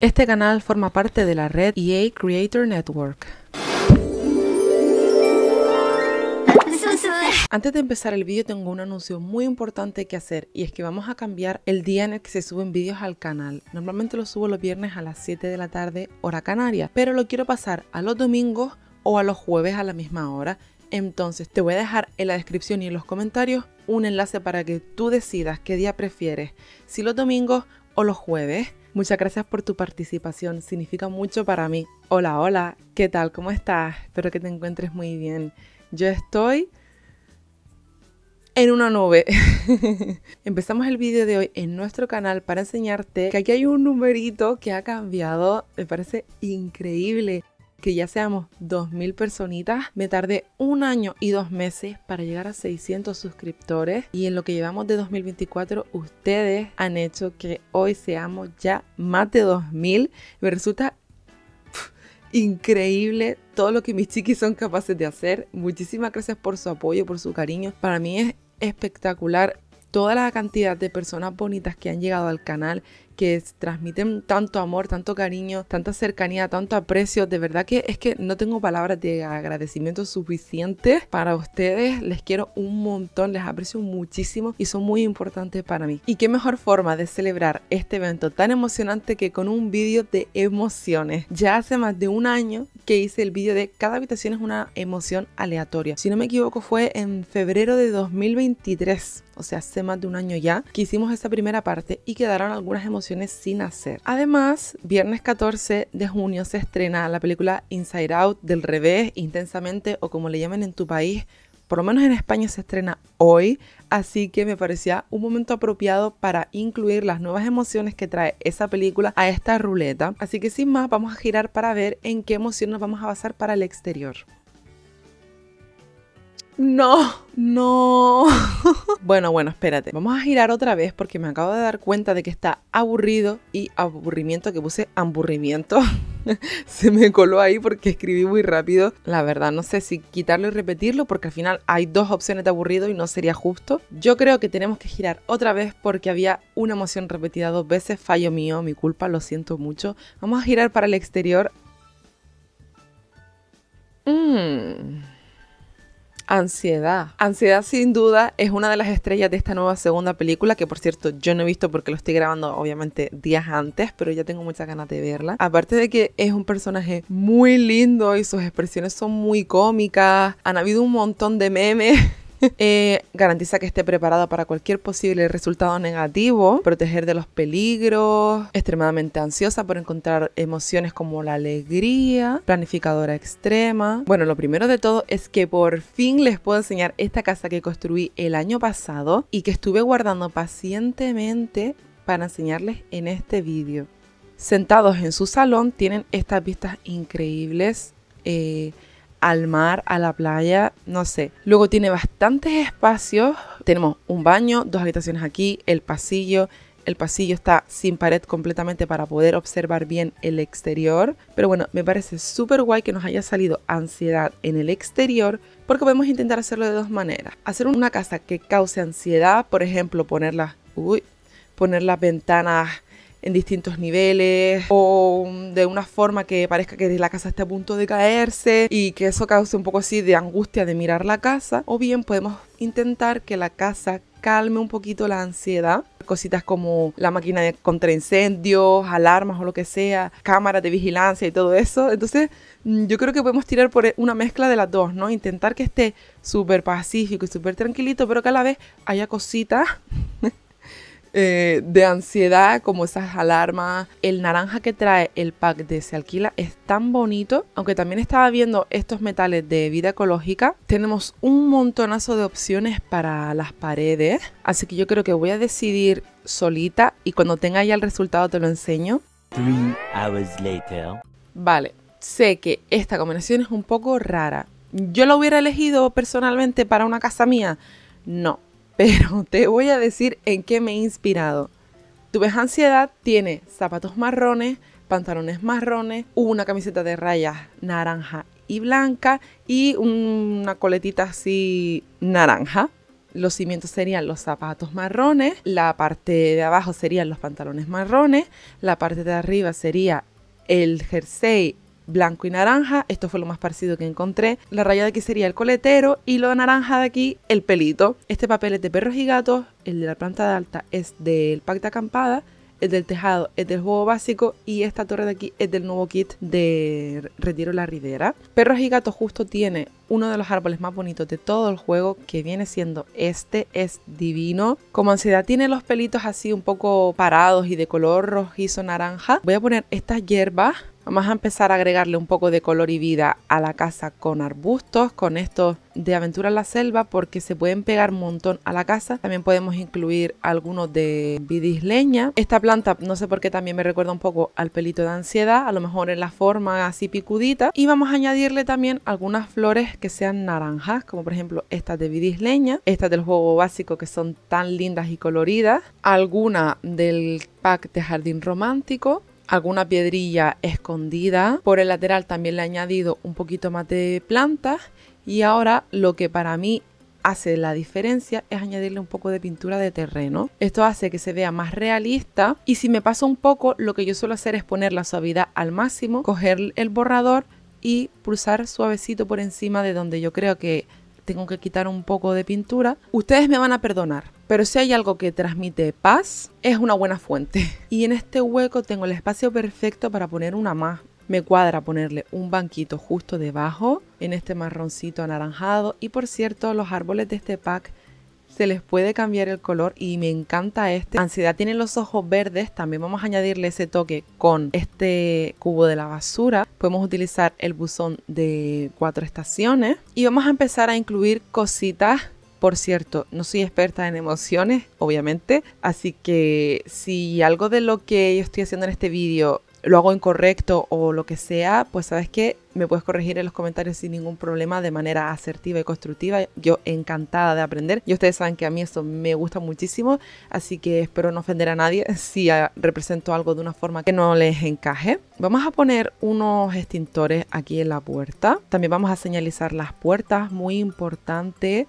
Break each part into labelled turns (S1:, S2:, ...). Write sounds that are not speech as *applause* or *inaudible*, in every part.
S1: Este canal forma parte de la red EA Creator Network. Antes de empezar el vídeo tengo un anuncio muy importante que hacer y es que vamos a cambiar el día en el que se suben vídeos al canal. Normalmente lo subo los viernes a las 7 de la tarde hora canaria, pero lo quiero pasar a los domingos o a los jueves a la misma hora. Entonces te voy a dejar en la descripción y en los comentarios un enlace para que tú decidas qué día prefieres, si los domingos o los jueves Muchas gracias por tu participación, significa mucho para mí. Hola, hola, ¿qué tal? ¿Cómo estás? Espero que te encuentres muy bien. Yo estoy en una nube. *laughs* Empezamos el vídeo de hoy en nuestro canal para enseñarte que aquí hay un numerito que ha cambiado. Me parece increíble que ya seamos 2.000 personitas. Me tardé un año y dos meses para llegar a 600 suscriptores y en lo que llevamos de 2024 ustedes han hecho que hoy seamos ya más de 2.000. Me resulta *laughs* increíble todo lo que mis chiquis son capaces de hacer. Muchísimas gracias por su apoyo, por su cariño. Para mí es espectacular toda la cantidad de personas bonitas que han llegado al canal, que transmiten tanto amor, tanto cariño, tanta cercanía, tanto aprecio. De verdad que es que no tengo palabras de agradecimiento suficientes para ustedes. Les quiero un montón, les aprecio muchísimo y son muy importantes para mí. Y qué mejor forma de celebrar este evento tan emocionante que con un vídeo de emociones. Ya hace más de un año que hice el vídeo de cada habitación es una emoción aleatoria. Si no me equivoco fue en febrero de 2023 o sea, hace más de un año ya, que hicimos esta primera parte y quedaron algunas emociones sin hacer. Además, viernes 14 de junio se estrena la película Inside Out del revés, intensamente o como le llamen en tu país, por lo menos en España se estrena hoy, así que me parecía un momento apropiado para incluir las nuevas emociones que trae esa película a esta ruleta. Así que sin más, vamos a girar para ver en qué emoción nos vamos a basar para el exterior. No, no. bueno, bueno, espérate. Vamos a girar otra vez porque me acabo de dar cuenta de que está aburrido y aburrimiento que puse aburrimiento. *laughs* Se me coló ahí porque escribí muy rápido. La verdad, no sé si quitarlo y repetirlo porque al final hay dos opciones de aburrido y no sería justo. Yo creo que tenemos que girar otra vez porque había una emoción repetida dos veces. Fallo mío, mi culpa, lo siento mucho. Vamos a girar para el exterior. Mmm. Ansiedad. Ansiedad sin duda es una de las estrellas de esta nueva segunda película, que por cierto yo no he visto porque lo estoy grabando obviamente días antes, pero ya tengo muchas ganas de verla. Aparte de que es un personaje muy lindo y sus expresiones son muy cómicas, han habido un montón de memes *laughs* *laughs* Eh, garantiza que esté preparada para cualquier posible resultado negativo, proteger de los peligros, extremadamente ansiosa por encontrar emociones como la alegría, planificadora extrema. Bueno, lo primero de todo es que por fin les puedo enseñar esta casa que construí el año pasado y que estuve guardando pacientemente para enseñarles en este vídeo. Sentados en su salón tienen estas vistas increíbles. Eh, al mar, a la playa, no sé. Luego tiene bastantes espacios. Tenemos un baño, dos habitaciones aquí, el pasillo. El pasillo está sin pared completamente para poder observar bien el exterior. Pero bueno, me parece súper guay que nos haya salido ansiedad en el exterior porque podemos intentar hacerlo de dos maneras. Hacer una casa que cause ansiedad, por ejemplo, poner las, poner las ventanas en distintos niveles o um, de una forma que parezca que la casa esté a punto de caerse y que eso cause un poco así de angustia de mirar la casa o bien podemos intentar que la casa calme un poquito la ansiedad. Cositas como la máquina de contra incendios, alarmas o lo que sea, cámaras de vigilancia y todo eso. Entonces, mm, yo creo que podemos tirar por una mezcla de las dos, ¿no? Intentar que esté súper pacífico y súper tranquilito, pero que a la vez haya cositas *laughs* Eh, de ansiedad, como esas alarmas. El naranja que trae el pack de Se Alquila es tan bonito. Aunque también estaba viendo estos metales de vida ecológica, tenemos un montonazo de opciones para las paredes. Así que yo creo que voy a decidir solita y cuando tenga ya el resultado te lo enseño. Vale, sé que esta combinación es un poco rara. ¿Yo la hubiera elegido personalmente para una casa mía? No, pero *laughs* te voy a decir en qué me he inspirado. Tu ves ansiedad tiene zapatos marrones, pantalones marrones, una camiseta de rayas naranja y blanca y una coletita así naranja. Los cimientos serían los zapatos marrones, la parte de abajo serían los pantalones marrones, la parte de arriba sería el jersey blanco y naranja. Esto fue lo más parecido que encontré. La raya de aquí sería el coletero y lo de naranja de aquí el pelito. Este papel es de perros y gatos, el de la planta de alta es del pacto de acampada, el del tejado es del juego básico y esta torre de aquí es del nuevo kit de Retiro la Ribera. Perros y Gatos justo tiene uno de los árboles más bonitos de todo el juego que viene siendo este, es divino. Como ansiedad tiene los pelitos así un poco parados y de color rojizo naranja. Voy a poner estas hierbas Vamos a empezar a agregarle un poco de color y vida a la casa con arbustos, con estos de aventura en la selva, porque se pueden pegar un montón a la casa. También podemos incluir algunos de vidisleña. Esta planta, no sé por qué, también me recuerda un poco al pelito de ansiedad, a lo mejor en la forma así picudita. Y vamos a añadirle también algunas flores que sean naranjas, como por ejemplo estas de leña. estas del juego básico que son tan lindas y coloridas, alguna del pack de jardín romántico alguna piedrilla escondida. Por el lateral también le he añadido un poquito más de plantas y ahora lo que para mí hace la diferencia es añadirle un poco de pintura de terreno. Esto hace que se vea más realista y si me pasa un poco lo que yo suelo hacer es poner la suavidad al máximo, coger el borrador y pulsar suavecito por encima de donde yo creo que tengo que quitar un poco de pintura. Ustedes me van a perdonar pero si hay algo que transmite paz, es una buena fuente. *laughs* Y en este hueco tengo el espacio perfecto para poner una más. Me cuadra ponerle un banquito justo debajo, en este marroncito anaranjado. Y por cierto, los árboles de este pack se les puede cambiar el color y me encanta este. Ansiedad tiene los ojos verdes, también vamos a añadirle ese toque con este cubo de la basura. Podemos utilizar el buzón de cuatro estaciones y vamos a empezar a incluir cositas por cierto, no soy experta en emociones, obviamente, así que si algo de lo que yo estoy haciendo en este vídeo lo hago incorrecto o lo que sea, pues sabes que me puedes corregir en los comentarios sin ningún problema de manera asertiva y constructiva. Yo encantada de aprender. Y ustedes saben que a mí eso me gusta muchísimo, así que espero no ofender a nadie *laughs* si represento algo de una forma que no les encaje. Vamos a poner unos extintores aquí en la puerta. También vamos a señalizar las puertas, muy importante.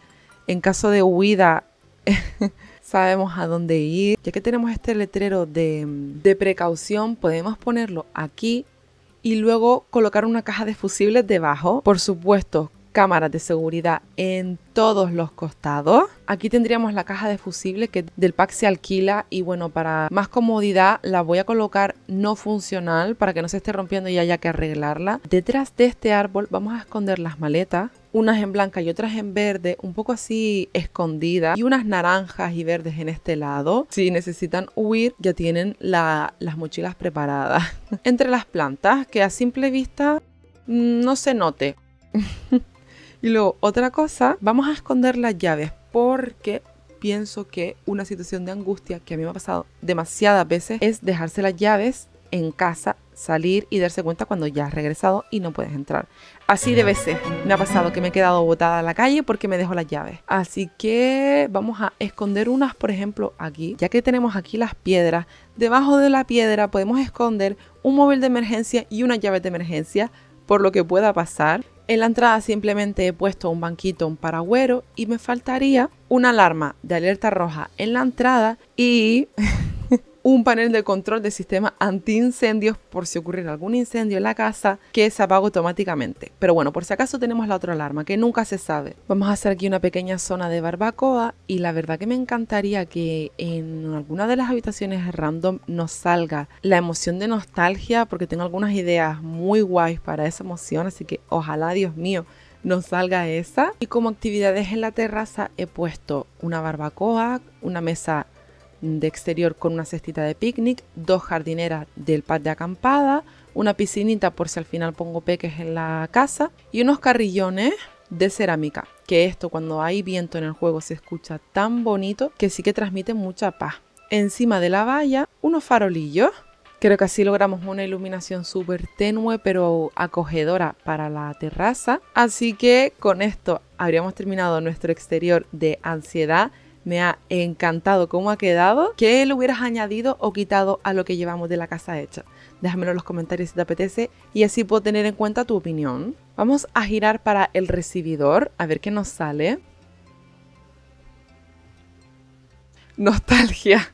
S1: En caso de huida, *laughs* sabemos a dónde ir. Ya que tenemos este letrero de, de, precaución, podemos ponerlo aquí y luego colocar una caja de fusibles debajo. Por supuesto, cámaras de seguridad en todos los costados. Aquí tendríamos la caja de fusible que del pack se alquila y bueno, para más comodidad la voy a colocar no funcional para que no se esté rompiendo y haya que arreglarla. Detrás de este árbol vamos a esconder las maletas unas en blanca y otras en verde, un poco así escondidas, y unas naranjas y verdes en este lado. Si necesitan huir, ya tienen las mochilas preparadas. *laughs* Entre las plantas, que a simple vista mm, no se note. *laughs* Y luego, otra cosa, vamos a esconder las llaves porque pienso que una situación de angustia que a mí me ha pasado demasiadas veces es dejarse las llaves en casa, salir y darse cuenta cuando ya has regresado y no puedes entrar. Así de veces me ha pasado que me he quedado botada a la calle porque me dejo las llaves. Así que vamos a esconder unas, por ejemplo, aquí. Ya que tenemos aquí las piedras, debajo de la piedra podemos esconder un móvil de emergencia y una llave de emergencia por lo que pueda pasar. En la entrada simplemente he puesto un banquito, un paragüero y me faltaría una alarma de alerta roja en la entrada y *laughs* un panel de control de sistema antiincendios por si ocurre algún incendio en la casa que se apaga automáticamente. Pero bueno, por si acaso tenemos la otra alarma que nunca se sabe. Vamos a hacer aquí una pequeña zona de barbacoa y la verdad que me encantaría que en alguna de las habitaciones random nos salga la emoción de nostalgia porque tengo algunas ideas muy guays para esa emoción, así que ojalá, Dios mío, nos salga esa. Y como actividades en la terraza he puesto una barbacoa, una mesa de exterior con una cestita de picnic, dos jardineras del pad de acampada, una piscinita por si al final pongo peques en la casa y unos carrillones de cerámica, que esto cuando hay viento en el juego se escucha tan bonito que sí que transmite mucha paz. Encima de la valla, unos farolillos. Creo que así logramos una iluminación súper tenue pero acogedora para la terraza. Así que con esto habríamos terminado nuestro exterior de ansiedad me ha encantado cómo ha quedado. ¿Qué le hubieras añadido o quitado a lo que llevamos de la casa hecha? Déjamelo en los comentarios si te apetece y así puedo tener en cuenta tu opinión. Vamos a girar para el recibidor, a ver qué nos sale. Nostalgia.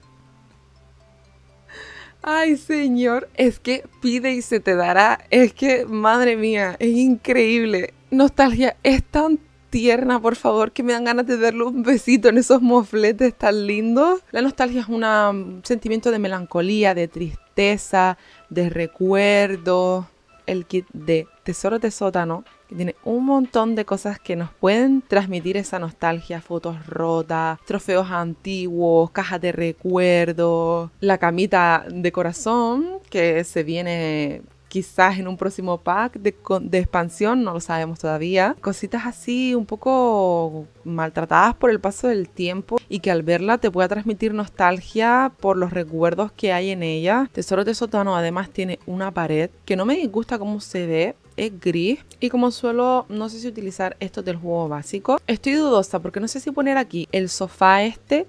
S1: Ay, señor, es que pide y se te dará. Es que, madre mía, es increíble. Nostalgia es tan tierna, por favor, que me dan ganas de darle un besito en esos mofletes tan lindos. La nostalgia es un sentimiento de melancolía, de tristeza, de recuerdo. El kit de Tesoro de Sótano, tiene un montón de cosas que nos pueden transmitir esa nostalgia, fotos rotas, trofeos antiguos, cajas de recuerdo, la camita de corazón que se viene quizás en un próximo pack de, expansión, no lo sabemos todavía. Cositas así un poco maltratadas por el paso del tiempo y que al verla te pueda transmitir nostalgia por los recuerdos que hay en ella. Tesoro de Sótano además tiene una pared que no me disgusta cómo se ve, es gris y como suelo no sé si utilizar esto del juego básico estoy dudosa porque no sé si poner aquí el sofá este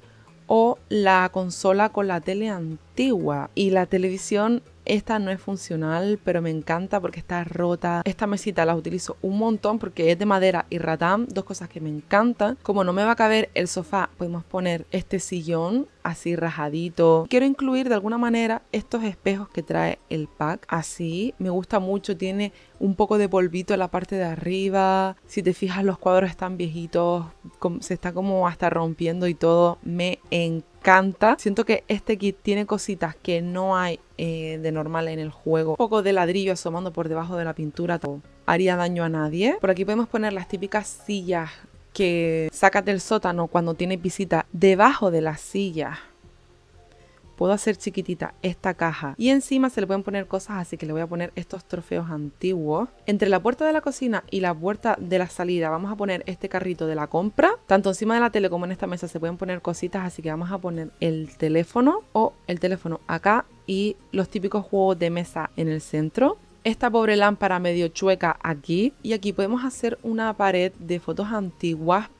S1: o la consola con la tele antigua y la televisión esta no es funcional, pero me encanta porque está rota. Esta mesita la utilizo un montón porque es de madera y ratán, dos cosas que me encantan. Como no me va a caber el sofá, podemos poner este sillón así rajadito. Quiero incluir de alguna manera estos espejos que trae el pack. Así, me gusta mucho, tiene un poco de polvito en la parte de arriba. Si te fijas, los cuadros están viejitos, se está como hasta rompiendo y todo. Me encanta Siento que este kit tiene cositas que no hay eh, de normal en el juego. Un poco de ladrillo asomando por debajo de la pintura. Haría daño a nadie. Por aquí podemos poner las típicas sillas que sacas del sótano cuando tienes visita. Debajo de las sillas puedo hacer chiquitita esta caja y encima se le pueden poner cosas, así que le voy a poner estos trofeos antiguos. Entre la puerta de la cocina y la puerta de la salida vamos a poner este carrito de la compra. Tanto encima de la tele como en esta mesa se pueden poner cositas, así que vamos a poner el teléfono o el teléfono acá y los típicos juegos de mesa en el centro esta pobre lámpara medio chueca aquí y aquí podemos hacer una pared de fotos antiguas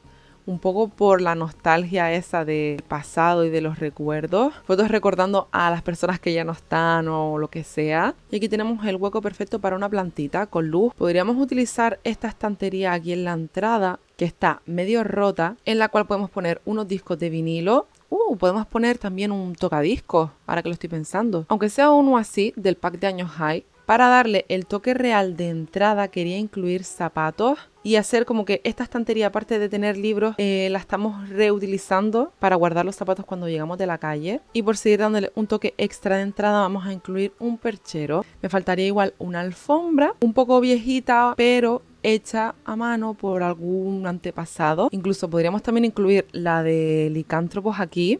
S1: un poco por la nostalgia esa del pasado y de los recuerdos, fotos recordando a las personas que ya no están o lo que sea. Y aquí tenemos el hueco perfecto para una plantita con luz. Podríamos utilizar esta estantería aquí en la entrada que está medio rota, en la cual podemos poner unos discos de vinilo, Uh, podemos poner también un tocadiscos, ahora que lo estoy pensando. Aunque sea uno así, del pack de años high, para darle el toque real de entrada quería incluir zapatos y hacer como que esta estantería, aparte de tener libros, eh, la estamos reutilizando para guardar los zapatos cuando llegamos de la calle. Y por seguir dándole un toque extra de entrada, vamos a incluir un perchero. Me faltaría igual una alfombra, un poco viejita, pero hecha a mano por algún antepasado. Incluso podríamos también incluir la de licántropos aquí,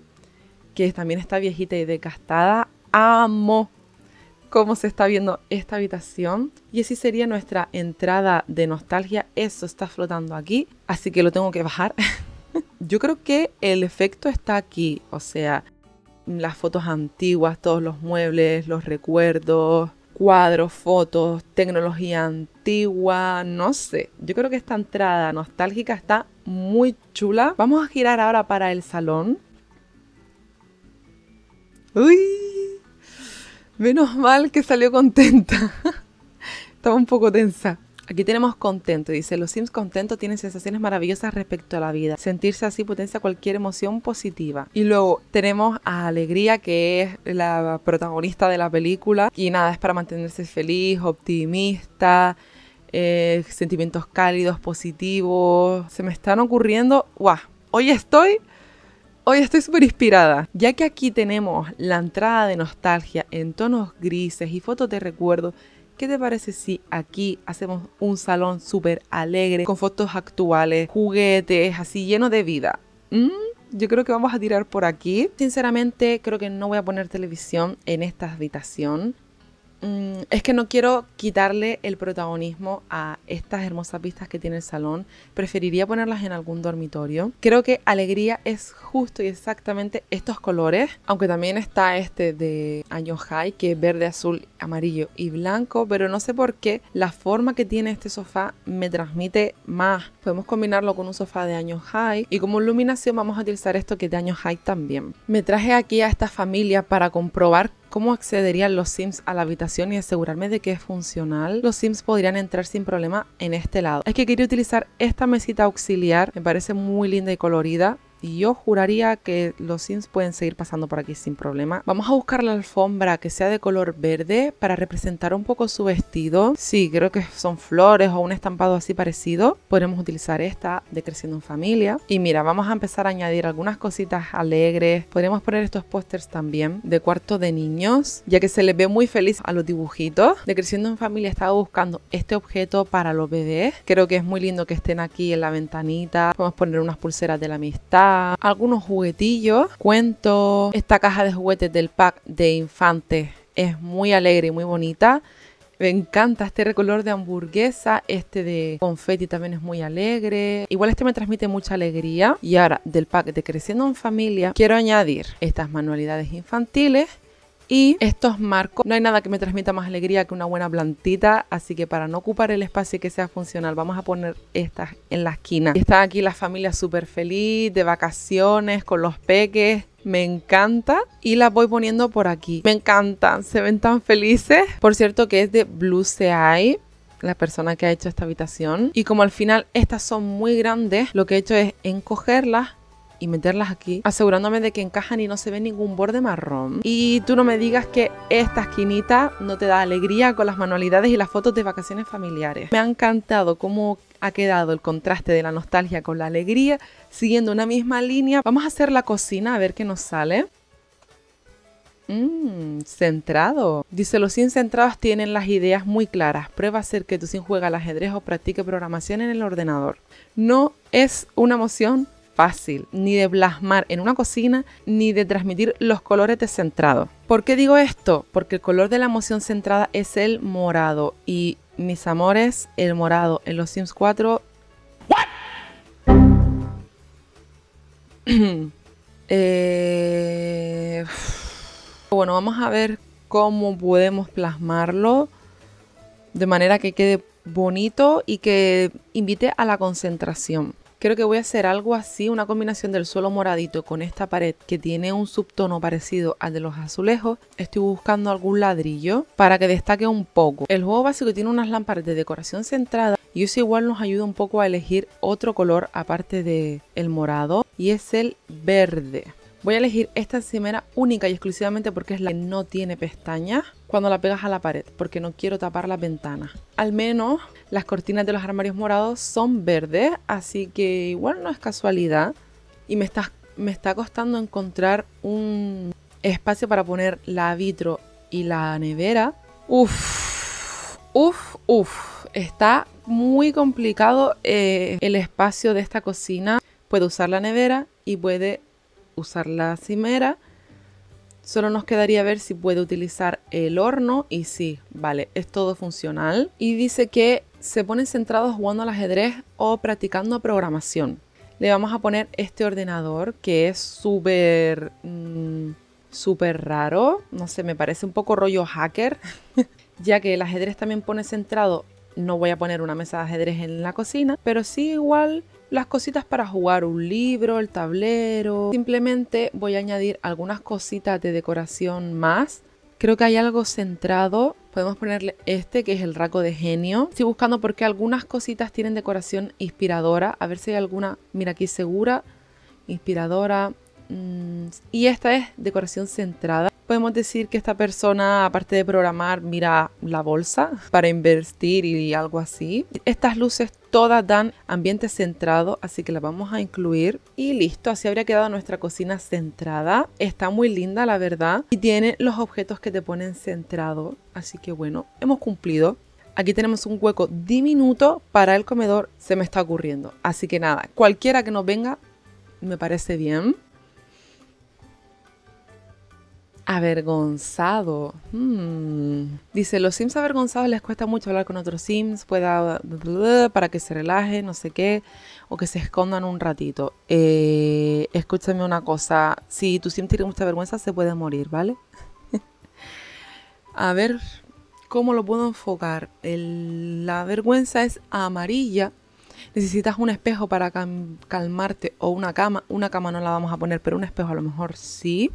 S1: que también está viejita y decastada Amo cómo se está viendo esta habitación. Y así sería nuestra entrada de nostalgia. Eso está flotando aquí, así que lo tengo que bajar. *laughs* Yo creo que el efecto está aquí, o sea, las fotos antiguas, todos los muebles, los recuerdos, cuadros, fotos, tecnología antigua, no sé. Yo creo que esta entrada nostálgica está muy chula. Vamos a girar ahora para el salón. ¡Uy! Menos mal que salió contenta. *laughs* Estaba un poco tensa. Aquí tenemos contento, dice, los Sims contentos tienen sensaciones maravillosas respecto a la vida. Sentirse así potencia cualquier emoción positiva. Y luego tenemos a Alegría, que es la protagonista de la película. Y nada, es para mantenerse feliz, optimista, eh, sentimientos cálidos, positivos. Se me están ocurriendo, ¡guau! Hoy estoy Hoy estoy súper inspirada, ya que aquí tenemos la entrada de nostalgia en tonos grises y fotos de recuerdo. ¿Qué te parece si aquí hacemos un salón súper alegre con fotos actuales, juguetes, así lleno de vida? Mm, yo creo que vamos a tirar por aquí. Sinceramente, creo que no voy a poner televisión en esta habitación. Mm, es que no quiero quitarle el protagonismo a estas hermosas pistas que tiene el salón. Preferiría ponerlas en algún dormitorio. Creo que alegría es justo y exactamente estos colores. Aunque también está este de Año High, que es verde, azul, amarillo y blanco. Pero no sé por qué la forma que tiene este sofá me transmite más. Podemos combinarlo con un sofá de Año High. Y como iluminación vamos a utilizar esto que es de Año High también. Me traje aquí a esta familia para comprobar ¿Cómo accederían los Sims a la habitación y asegurarme de que es funcional? Los Sims podrían entrar sin problema en este lado. Es que quería utilizar esta mesita auxiliar, me parece muy linda y colorida y yo juraría que los Sims pueden seguir pasando por aquí sin problema. Vamos a buscar la alfombra que sea de color verde para representar un poco su vestido. Sí, creo que son flores o un estampado así parecido. Podemos utilizar esta de Creciendo en Familia. Y mira, vamos a empezar a añadir algunas cositas alegres. Podemos poner estos pósters también de cuarto de niños, ya que se les ve muy feliz a los dibujitos. De Creciendo en Familia estaba buscando este objeto para los bebés. Creo que es muy lindo que estén aquí en la ventanita. Podemos poner unas pulseras de la amistad algunos juguetillos, cuento Esta caja de juguetes del pack de infantes es muy alegre y muy bonita. Me encanta este recolor de hamburguesa, este de confeti también es muy alegre. Igual este me transmite mucha alegría. Y ahora, del pack de Creciendo en Familia, quiero añadir estas manualidades infantiles y estos marcos, no hay nada que me transmita más alegría que una buena plantita, así que para no ocupar el espacio y que sea funcional, vamos a poner estas en la esquina. Y están aquí la familia súper feliz, de vacaciones, con los peques, me encanta y las voy poniendo por aquí. Me encantan, se ven tan felices. Por cierto que es de Blue Eye la persona que ha hecho esta habitación y como al final estas son muy grandes lo que he hecho es encogerlas y meterlas aquí, asegurándome de que encajan y no se ve ningún borde marrón. Y tú no me digas que esta esquinita no te da alegría con las manualidades y las fotos de vacaciones familiares. Me ha encantado cómo ha quedado el contraste de la nostalgia con la alegría, siguiendo una misma línea. Vamos a hacer la cocina a ver qué nos sale. Mmm, centrado. Dice, los 100 centrados tienen las ideas muy claras. Prueba a hacer que tu sin juega al ajedrez o practique programación en el ordenador. No es una emoción fácil ni de plasmar en una cocina ni de transmitir los colores centrado. ¿Por qué digo esto? Porque el color de la emoción centrada es el morado y mis amores, el morado en los Sims 4 *clears throat* eh, bueno, vamos a ver cómo podemos plasmarlo de manera que quede bonito y que invite a la concentración. Creo que voy a hacer algo así, una combinación del suelo moradito con esta pared que tiene un subtono parecido al de los azulejos. Estoy buscando algún ladrillo para que destaque un poco. El juego básico tiene unas lámparas de decoración centrada y eso igual nos ayuda un poco a elegir otro color aparte del morado y es el verde. Voy a elegir esta encimera única y exclusivamente porque es la que no tiene pestañas cuando la pegas a la pared, porque no quiero tapar las ventanas. Al menos las cortinas de los armarios morados son verdes, así que igual no es casualidad. Y me está, me está costando encontrar un espacio para poner la vitro y la nevera. Uf, uf, uf. Está muy complicado eh, el espacio de esta cocina. Puede usar la nevera y puede usar la cimera. Solo nos quedaría ver si puede utilizar el horno y si vale, es todo funcional. Y dice que se pone centrados jugando al ajedrez o practicando programación. Le vamos a poner este ordenador que es súper... Mm, súper raro, no sé, me parece un poco rollo hacker, *laughs* ya que el ajedrez también pone centrado, no voy a poner una mesa de ajedrez en la cocina, pero sí igual las cositas para jugar, un libro, el tablero. Simplemente voy a añadir algunas cositas de decoración más. Creo que hay algo centrado. Podemos ponerle este, que es el raco de genio. Estoy buscando porque algunas cositas tienen decoración inspiradora. A ver si hay alguna, mira aquí, segura, inspiradora, Mm, y esta es decoración centrada. Podemos decir que esta persona, aparte de programar, mira la bolsa para invertir y algo así. Estas luces todas dan ambiente centrado, así que las vamos a incluir. Y listo, así habría quedado nuestra cocina centrada. Está muy linda, la verdad. Y tiene los objetos que te ponen centrado. Así que bueno, hemos cumplido aquí tenemos un hueco diminuto para el comedor, se me está ocurriendo. Así que nada, cualquiera que nos venga, me parece bien. Avergonzado. Hmm. Dice, los Sims avergonzados les cuesta mucho hablar con otros Sims, pueda, para que se relaje no sé qué, o que se escondan un ratito. Eh, escúchame una cosa, si tu Sim tiene mucha vergüenza se puede morir, ¿vale? *laughs* A ver, ¿cómo lo puedo enfocar? la vergüenza es amarilla. Necesitas un espejo para calmarte o una cama. Una cama no la vamos a poner, pero un espejo a lo mejor sí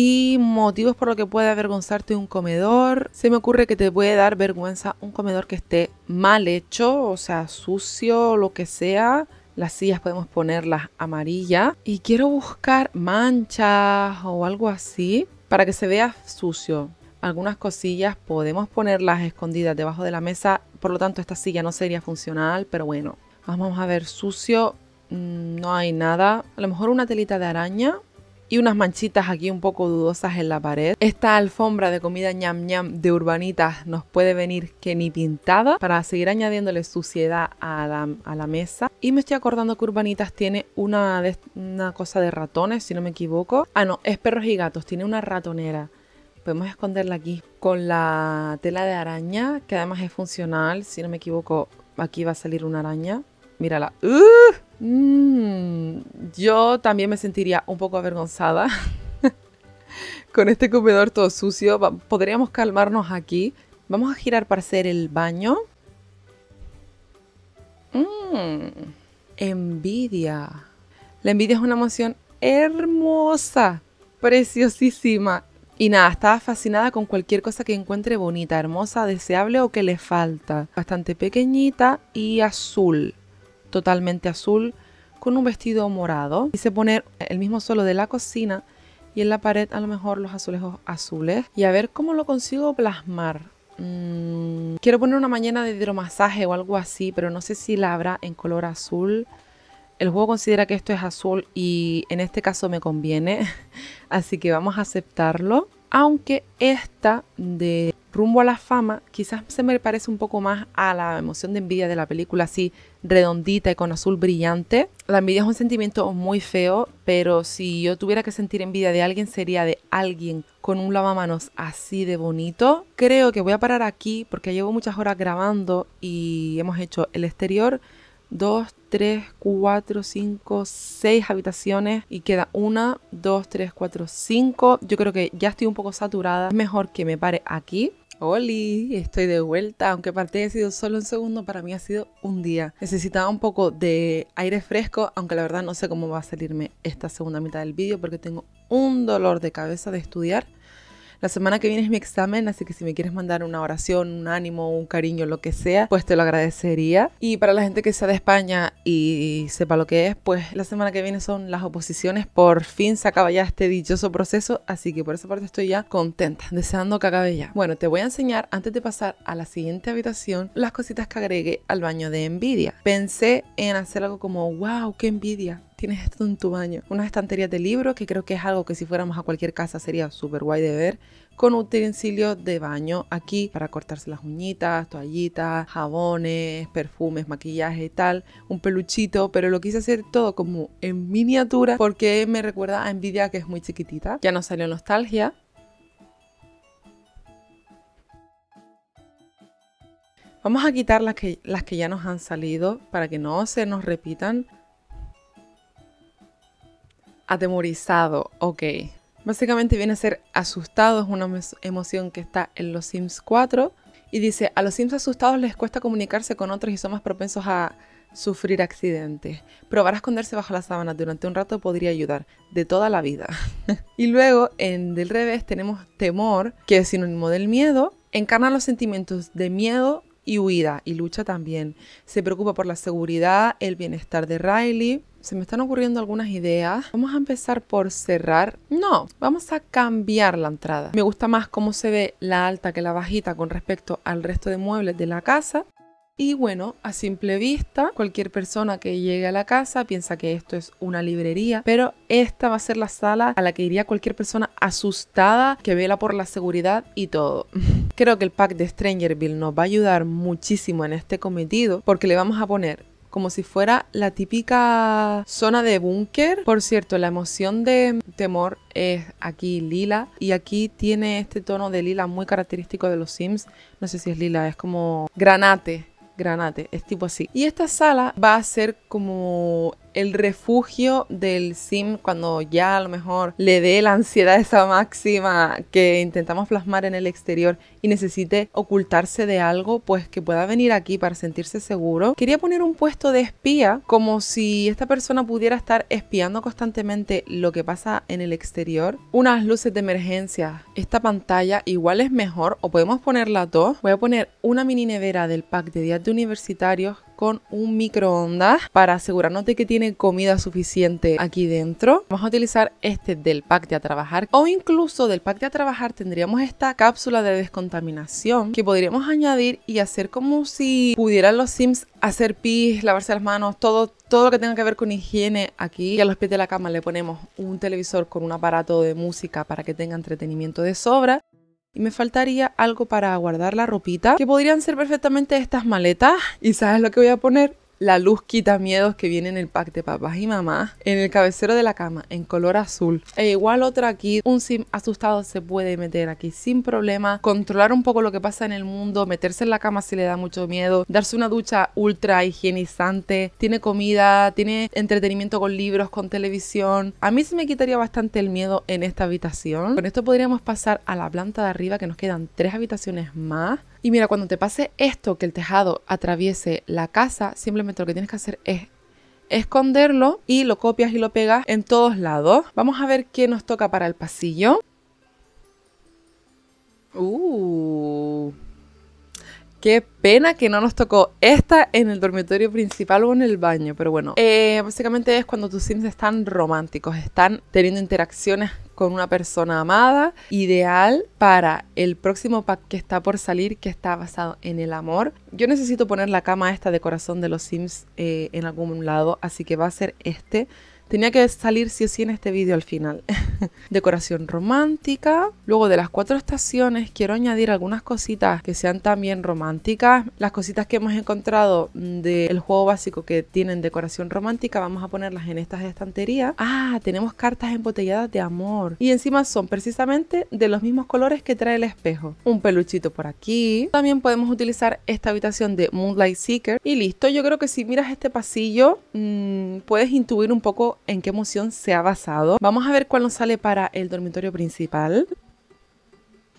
S1: y motivos por lo que puede avergonzarte un comedor. Se me ocurre que te puede dar vergüenza un comedor que esté mal hecho, o sea, sucio, lo que sea. Las sillas podemos ponerlas amarillas y quiero buscar manchas o algo así para que se vea sucio. Algunas cosillas podemos ponerlas escondidas debajo de la mesa, por lo tanto esta silla no sería funcional, pero bueno. Vamos a ver, sucio, mm, no hay nada. A lo mejor una telita de araña y unas manchitas aquí un poco dudosas en la pared. Esta alfombra de comida ñam ñam de urbanitas nos puede venir que ni pintada para seguir añadiéndole suciedad a la, a la mesa. Y me estoy acordando que urbanitas tiene una, una cosa de ratones, si no me equivoco. Ah, no, es perros y gatos, tiene una ratonera podemos esconderla aquí con la tela de araña, que además es funcional, si no me equivoco, aquí va a salir una araña. Mírala. ¡Uh! Mm, yo también me sentiría un poco avergonzada *laughs* con este comedor todo sucio. Podríamos calmarnos aquí. Vamos a girar para hacer el baño. Mmm, envidia. La envidia es una emoción hermosa, preciosísima. Y nada, estaba fascinada con cualquier cosa que encuentre bonita, hermosa, deseable o que le falta. Bastante pequeñita y azul totalmente azul con un vestido morado. Quise poner el mismo suelo de la cocina y en la pared a lo mejor los azulejos azules y a ver cómo lo consigo plasmar. Mm, quiero poner una mañana de hidromasaje o algo así, pero no sé si la habrá en color azul. El juego considera que esto es azul y en este caso me conviene, *laughs* así que vamos a aceptarlo. Aunque esta de rumbo a la fama, quizás se me parece un poco más a la emoción de envidia de la película, así redondita y con azul brillante. La envidia es un sentimiento muy feo, pero si yo tuviera que sentir envidia de alguien sería de alguien con un lavamanos así de bonito. Creo que voy a parar aquí porque llevo muchas horas grabando y hemos hecho el exterior. Dos, tres, cuatro, cinco, seis habitaciones y queda una, dos, tres, cuatro, cinco. Yo creo que ya estoy un poco saturada. Es mejor que me pare aquí Hola, estoy de vuelta, aunque para ti ha sido solo un segundo, para mí ha sido un día. Necesitaba un poco de aire fresco, aunque la verdad no sé cómo va a salirme esta segunda mitad del vídeo porque tengo un dolor de cabeza de estudiar la semana que viene es mi examen, así que si me quieres mandar una oración, un ánimo, un cariño, lo que sea, pues te lo agradecería. Y para la gente que sea de España y sepa lo que es, pues la semana que viene son las oposiciones. Por fin se acaba ya este dichoso proceso, así que por esa parte estoy ya contenta, deseando que acabe ya. Bueno, te voy a enseñar antes de pasar a la siguiente habitación las cositas que agregué al baño de envidia Pensé en hacer algo como, wow, qué envidia, tienes esto en tu baño. Unas estanterías de libros, que creo que es algo que si fuéramos a cualquier casa sería súper guay de ver, con utensilios de baño aquí para cortarse las uñitas, toallitas, jabones, perfumes, maquillaje y tal, un peluchito, pero lo quise hacer todo como en miniatura porque me recuerda a Nvidia que es muy chiquitita. Ya nos salió nostalgia, Vamos a quitar las que, las que ya nos han salido para que no se nos repitan atemorizado, ok. Básicamente viene a ser asustado, es una emoción que está en los Sims 4. Y dice, a los Sims asustados les cuesta comunicarse con otros y son más propensos a sufrir accidentes. Probar a esconderse bajo las sábanas durante un rato podría ayudar, de toda la vida. *laughs* y luego, en del revés, tenemos temor, que es sinónimo del miedo. Encarna los sentimientos de miedo y huida, y lucha también. Se preocupa por la seguridad, el bienestar de Riley, se me están ocurriendo algunas ideas. Vamos a empezar por cerrar. No, vamos a cambiar la entrada. Me gusta más cómo se ve la alta que la bajita con respecto al resto de muebles de la casa. Y bueno, a simple vista, cualquier persona que llegue a la casa piensa que esto es una librería, pero esta va a ser la sala a la que iría cualquier persona asustada que vela por la seguridad y todo. *laughs* Creo que el pack de Strangerville nos va a ayudar muchísimo en este cometido porque le vamos a poner como si fuera la típica zona de búnker. Por cierto, la emoción de temor es aquí lila y aquí tiene este tono de lila muy característico de los Sims. No sé si es lila, es como granate, granate, es tipo así. Y esta sala va a ser como el refugio del sim cuando ya a lo mejor le dé la ansiedad esa máxima que intentamos plasmar en el exterior y necesite ocultarse de algo, pues que pueda venir aquí para sentirse seguro. Quería poner un puesto de espía como si esta persona pudiera estar espiando constantemente lo que pasa en el exterior. Unas luces de emergencia. Esta pantalla igual es mejor o podemos ponerla dos. Voy a poner una mini nevera del pack de días de universitarios con un microondas para asegurarnos de que tiene comida suficiente aquí dentro. Vamos a utilizar este del pack de a trabajar o incluso del pack de a trabajar tendríamos esta cápsula de descontaminación que podríamos añadir y hacer como si pudieran los sims hacer pis, lavarse las manos, todo todo lo que tenga que ver con higiene aquí. Y a los pies de la cama le ponemos un televisor con un aparato de música para que tenga entretenimiento de sobra y me faltaría algo para guardar la ropita, que podrían ser perfectamente estas maletas. ¿Y sabes lo que voy a poner? La luz quita miedos que viene en el pack de papás y mamás, en el cabecero de la cama, en color azul. E igual otra aquí, un sim asustado se puede meter aquí sin problema, controlar un poco lo que pasa en el mundo, meterse en la cama si le da mucho miedo, darse una ducha ultra higienizante, tiene comida, tiene entretenimiento con libros, con televisión. A mí se me quitaría bastante el miedo en esta habitación. Con esto podríamos pasar a la planta de arriba que nos quedan tres habitaciones más y mira, cuando te pase esto, que el tejado atraviese la casa, simplemente lo que tienes que hacer es esconderlo y lo copias y lo pegas en todos lados. Vamos a ver qué nos toca para el pasillo. Uh, qué pena que no nos tocó esta en el dormitorio principal o en el baño, pero bueno. Eh, básicamente es cuando tus sims están románticos, están teniendo interacciones con una persona amada, ideal para el próximo pack que está por salir, que está basado en el amor. Yo necesito poner la cama esta de corazón de los Sims eh, en algún lado, así que va a ser este. Tenía que salir sí o sí en este vídeo al final. *laughs* Decoración romántica. Luego de las cuatro estaciones quiero añadir algunas cositas que sean también románticas. Las cositas que hemos encontrado mm, del juego básico que tienen decoración romántica vamos a ponerlas en estas estanterías. Ah, tenemos cartas embotelladas de amor. Y encima son precisamente de los mismos colores que trae el espejo. Un peluchito por aquí. También podemos utilizar esta habitación de Moonlight Seeker. Y listo, yo creo que si miras este pasillo mm, puedes intuir un poco en qué emoción se ha basado. Vamos a ver cuál nos sale para el dormitorio principal.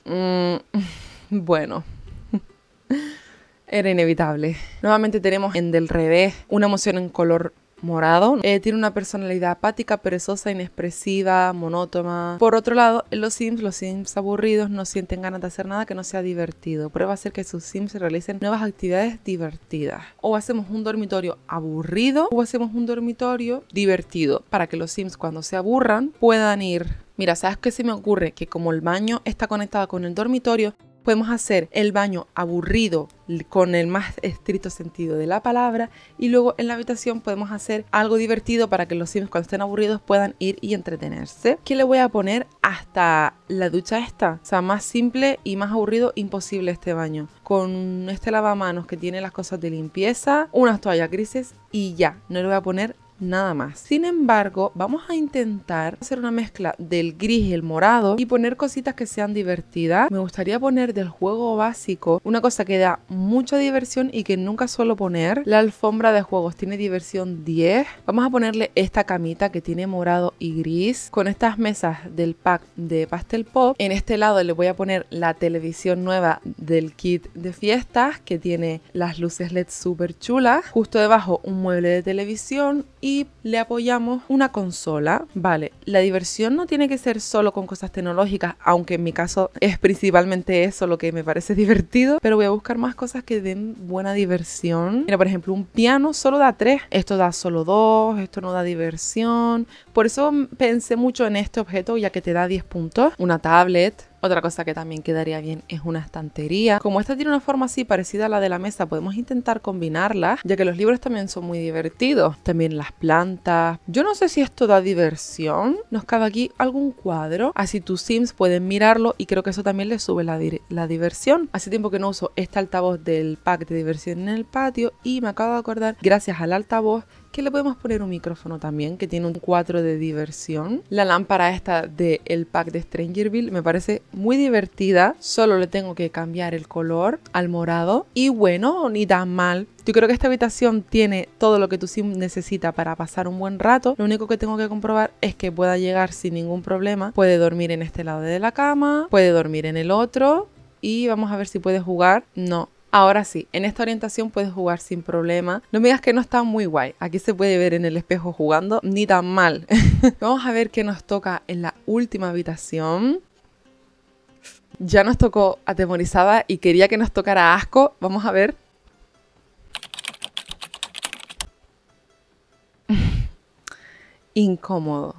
S1: Mm, *laughs* bueno. *laughs* Era inevitable. Nuevamente tenemos en del revés una emoción en color morado. Eh, tiene una personalidad apática, perezosa, inexpresiva, monótona. Por otro lado, en los Sims, los Sims aburridos no sienten ganas de hacer nada que no sea divertido. Prueba a hacer que sus Sims realicen nuevas actividades divertidas. O hacemos un dormitorio aburrido o hacemos un dormitorio divertido para que los Sims cuando se aburran puedan ir. Mira, ¿sabes qué se me ocurre? Que como el baño está conectado con el dormitorio, podemos hacer el baño aburrido con el más estricto sentido de la palabra y luego en la habitación podemos hacer algo divertido para que los Sims cuando estén aburridos puedan ir y entretenerse. ¿Qué le voy a poner hasta la ducha esta? O sea, más simple y más aburrido imposible este baño. Con este lavamanos que tiene las cosas de limpieza, unas toallas grises y ya, no le voy a poner nada más. Sin embargo, vamos a intentar hacer una mezcla del gris y el morado y poner cositas que sean divertidas. Me gustaría poner del juego básico una cosa que da mucha diversión y que nunca suelo poner. La alfombra de juegos tiene diversión 10. Vamos a ponerle esta camita que tiene morado y gris con estas mesas del pack de pastel pop. En este lado le voy a poner la televisión nueva del kit de fiestas que tiene las luces LED súper chulas. Justo debajo un mueble de televisión y le apoyamos una consola. Vale, la diversión no tiene que ser solo con cosas tecnológicas, aunque en mi caso es principalmente eso lo que me parece *laughs* divertido, pero voy a buscar más cosas que den buena diversión. Mira, por ejemplo, un piano solo da tres, esto da solo dos, esto no da diversión. Por eso pensé mucho en este objeto ya que te da 10 puntos. Una tablet otra cosa que también quedaría bien es una estantería. Como esta tiene una forma así parecida a la de la mesa, podemos intentar combinarla, ya que los libros también son muy divertidos. También las plantas. Yo no sé si esto da diversión. Nos cabe aquí algún cuadro, así tus sims pueden mirarlo y creo que eso también les sube la, la diversión. Hace tiempo que no uso este altavoz del pack de diversión en el patio y me acabo de acordar, gracias al altavoz, que le podemos poner un micrófono también, que tiene un 4 de diversión. La lámpara esta del pack de Strangerville me parece muy divertida, solo le tengo que cambiar el color al morado. Y bueno, ni tan mal. Yo creo que esta habitación tiene todo lo que tu sim necesita para pasar un buen rato. Lo único que tengo que comprobar es que pueda llegar sin ningún problema. Puede dormir en este lado de la cama, puede dormir en el otro. Y vamos a ver si puede jugar. No, Ahora sí, en esta orientación puedes jugar sin problema. No me digas que no está muy guay. Aquí se puede ver en el espejo jugando, ni tan mal. *laughs* Vamos a ver qué nos toca en la última habitación. Ya nos tocó atemorizada y quería que nos tocara asco. Vamos a ver. *laughs* Incómodo.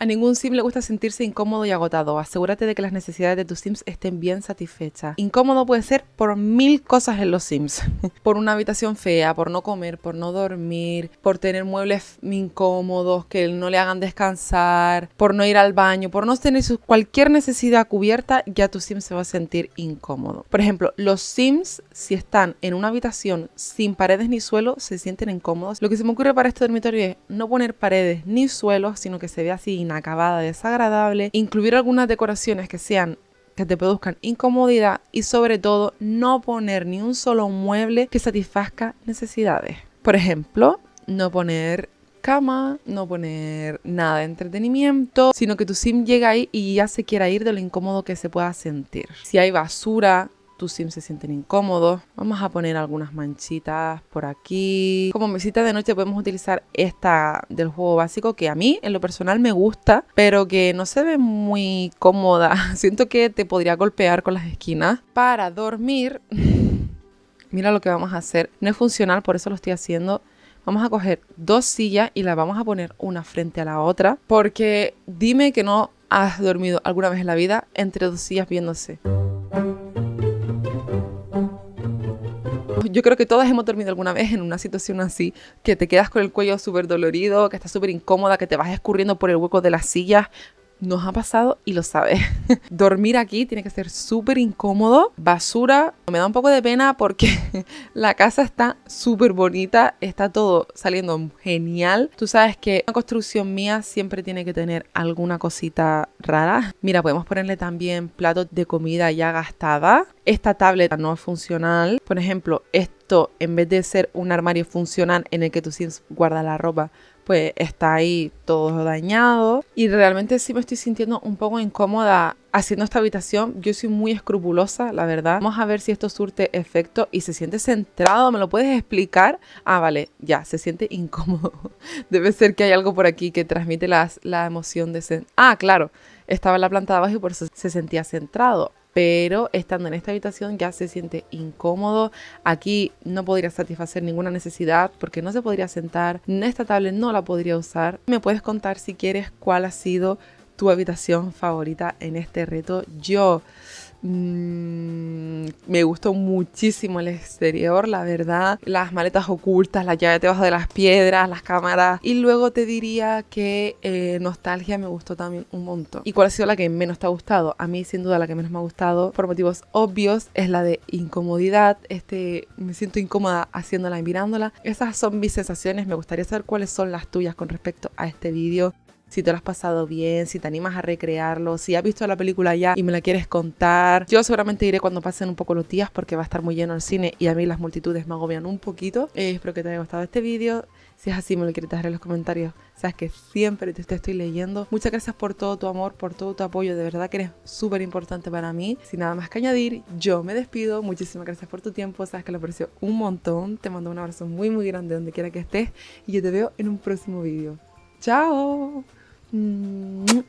S1: A ningún sim le gusta sentirse incómodo y agotado. Asegúrate de que las necesidades de tus sims estén bien satisfechas. Incómodo puede ser por mil cosas en los sims. *laughs* por una habitación fea, por no comer, por no dormir, por tener muebles incómodos que no le hagan descansar, por no ir al baño, por no tener cualquier necesidad cubierta, ya tu sim se va a sentir incómodo. Por ejemplo, los sims si están en una habitación sin paredes ni suelo se sienten incómodos. Lo que se me ocurre para este dormitorio es no poner paredes ni suelos, sino que se vea así inacabada, desagradable, incluir algunas decoraciones que sean que te produzcan incomodidad y sobre todo no poner ni un solo mueble que satisfazca necesidades. Por ejemplo, no poner cama, no poner nada de entretenimiento, sino que tu sim llega ahí y ya se quiera ir de lo incómodo que se pueda sentir. Si hay basura, tus sims se sienten incómodos. Vamos a poner algunas manchitas por aquí. Como mesita de noche podemos utilizar esta del juego básico que a mí en lo personal me gusta, pero que no se ve muy cómoda. *laughs* Siento que te podría golpear con las esquinas. Para dormir, *laughs* mira lo que vamos a hacer. No es funcional, por eso lo estoy haciendo vamos a coger dos sillas y las vamos a poner una frente a la otra, porque dime que no has dormido alguna vez en la vida entre dos sillas viéndose. yo creo que todas hemos dormido alguna vez en una situación así, que te quedas con el cuello súper dolorido, que estás súper incómoda, que te vas escurriendo por el hueco de las sillas, nos ha pasado y lo sabes. *laughs* Dormir aquí tiene que ser súper incómodo. Basura. Me da un poco de pena porque *laughs* la casa está súper bonita. Está todo saliendo genial. Tú sabes que una construcción mía siempre tiene que tener alguna cosita rara. Mira, podemos ponerle también platos de comida ya gastada. Esta tableta no es funcional. Por ejemplo, esto en vez de ser un armario funcional en el que tú guardas la ropa, pues está ahí todo dañado y realmente sí me estoy sintiendo un poco incómoda haciendo esta habitación. Yo soy muy escrupulosa, la verdad. Vamos a ver si esto surte efecto y se siente centrado. ¿Me lo puedes explicar? Ah, vale, ya, se siente incómodo. *laughs* Debe ser que hay algo por aquí que transmite la, la emoción de... Ah, claro, estaba en la planta de abajo y por eso se sentía centrado pero estando en esta habitación ya se siente incómodo. Aquí no podría satisfacer ninguna necesidad porque no se podría sentar, en esta tablet no la podría usar. Me puedes contar si quieres cuál ha sido tu habitación favorita en este reto. Yo mm, me gustó muchísimo el exterior, la verdad. Las maletas ocultas, la llave debajo de las piedras, las cámaras. Y luego te diría que eh, Nostalgia me gustó también un montón. ¿Y cuál ha sido la que menos te ha gustado? A mí, sin duda, la que menos me ha gustado, por motivos obvios, es la de incomodidad. Este, me siento incómoda haciéndola y mirándola. Esas son mis sensaciones. Me gustaría saber cuáles son las tuyas con respecto a este vídeo si te lo has pasado bien, si te animas a recrearlo, si has visto la película ya y me la quieres contar. Yo seguramente iré cuando pasen un poco los días porque va a estar muy lleno el cine y a mí las multitudes me agobian un poquito. Eh, espero que te haya gustado este vídeo. Si es así, me lo quieres dejar en los comentarios. Sabes que siempre te estoy leyendo. Muchas gracias por todo tu amor, por todo tu apoyo. De verdad que eres súper importante para mí. Sin nada más que añadir, yo me despido. Muchísimas gracias por tu tiempo. Sabes que lo aprecio un montón. Te mando un abrazo muy, muy grande donde quiera que estés. Y yo te veo en un próximo vídeo. ¡Chao! 嗯。